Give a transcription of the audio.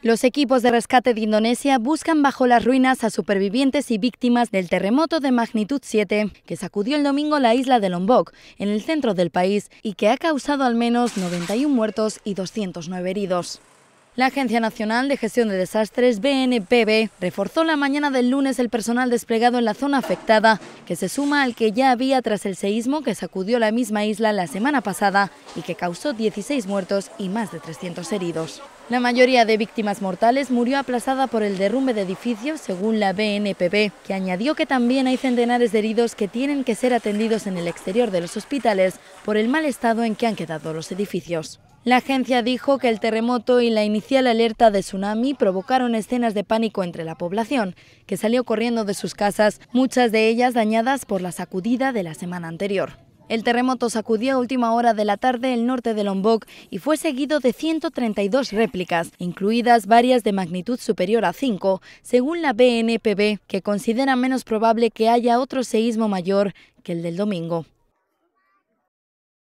Los equipos de rescate de Indonesia buscan bajo las ruinas a supervivientes y víctimas del terremoto de magnitud 7 que sacudió el domingo la isla de Lombok, en el centro del país, y que ha causado al menos 91 muertos y 209 heridos. La Agencia Nacional de Gestión de Desastres, BNPB, reforzó la mañana del lunes el personal desplegado en la zona afectada, que se suma al que ya había tras el seísmo que sacudió la misma isla la semana pasada y que causó 16 muertos y más de 300 heridos. La mayoría de víctimas mortales murió aplazada por el derrumbe de edificios, según la BNPB, que añadió que también hay centenares de heridos que tienen que ser atendidos en el exterior de los hospitales por el mal estado en que han quedado los edificios. La agencia dijo que el terremoto y la inicial alerta de tsunami provocaron escenas de pánico entre la población, que salió corriendo de sus casas, muchas de ellas dañadas por la sacudida de la semana anterior. El terremoto sacudió a última hora de la tarde el norte de Lombok y fue seguido de 132 réplicas, incluidas varias de magnitud superior a 5, según la BNPB, que considera menos probable que haya otro seísmo mayor que el del domingo.